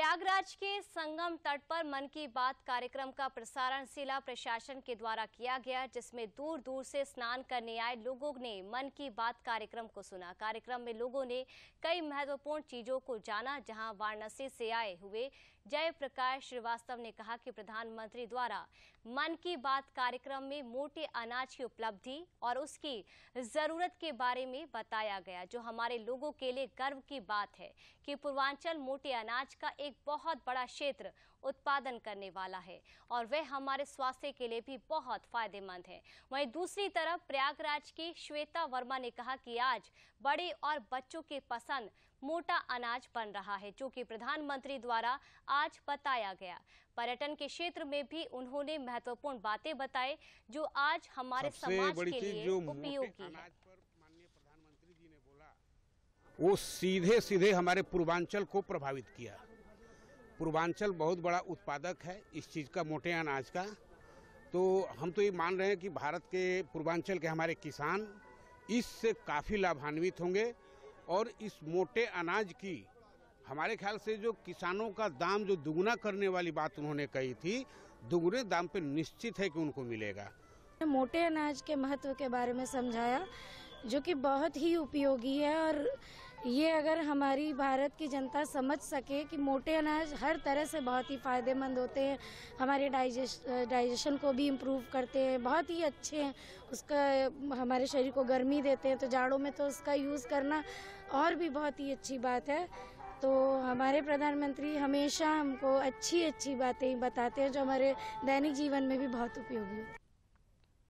प्रयागराज के संगम तट पर मन की बात कार्यक्रम का प्रसारण जिला प्रशासन के द्वारा किया गया जिसमें दूर दूर से स्नान करने आए लोगों ने मन की बात कार्यक्रम को सुना कार्यक्रम में लोगों ने कई महत्वपूर्ण चीजों को जाना जहां वाराणसी से आए हुए जयप्रकाश श्रीवास्तव ने कहा कि प्रधानमंत्री द्वारा मन की बात कार्यक्रम में मोटे अनाज की उपलब्धि और उसकी जरूरत के बारे में बताया गया जो हमारे लोगों के लिए गर्व की बात है कि पूर्वांचल मोटे अनाज का एक एक बहुत बड़ा क्षेत्र उत्पादन करने वाला है और वह हमारे स्वास्थ्य के लिए भी बहुत फायदेमंद है वहीं दूसरी तरफ प्रयागराज की श्वेता वर्मा ने कहा कि आज बड़े और बच्चों के पसंद मोटा अनाज बन रहा है जो कि प्रधानमंत्री द्वारा आज बताया गया पर्यटन के क्षेत्र में भी उन्होंने महत्वपूर्ण बातें बताई जो आज हमारे समाज के लिए उपयोगी है वो सीधे सीधे हमारे पूर्वांचल को प्रभावित किया पूर्वांचल बहुत बड़ा उत्पादक है इस चीज़ का मोटे अनाज का तो हम तो ये मान रहे हैं कि भारत के पूर्वांचल के हमारे किसान इससे काफ़ी लाभान्वित होंगे और इस मोटे अनाज की हमारे ख्याल से जो किसानों का दाम जो दुगुना करने वाली बात उन्होंने कही थी दुगुने दाम पे निश्चित है कि उनको मिलेगा मोटे अनाज के महत्व के बारे में समझाया जो कि बहुत ही उपयोगी है और ये अगर हमारी भारत की जनता समझ सके कि मोटे अनाज हर तरह से बहुत ही फ़ायदेमंद होते हैं हमारे डाइजेस्ट डाइजेशन को भी इम्प्रूव करते हैं बहुत ही अच्छे हैं उसका हमारे शरीर को गर्मी देते हैं तो जाड़ों में तो उसका यूज़ करना और भी बहुत ही अच्छी बात है तो हमारे प्रधानमंत्री हमेशा हमको अच्छी अच्छी बातें बताते हैं जो हमारे दैनिक जीवन में भी बहुत उपयोगी होती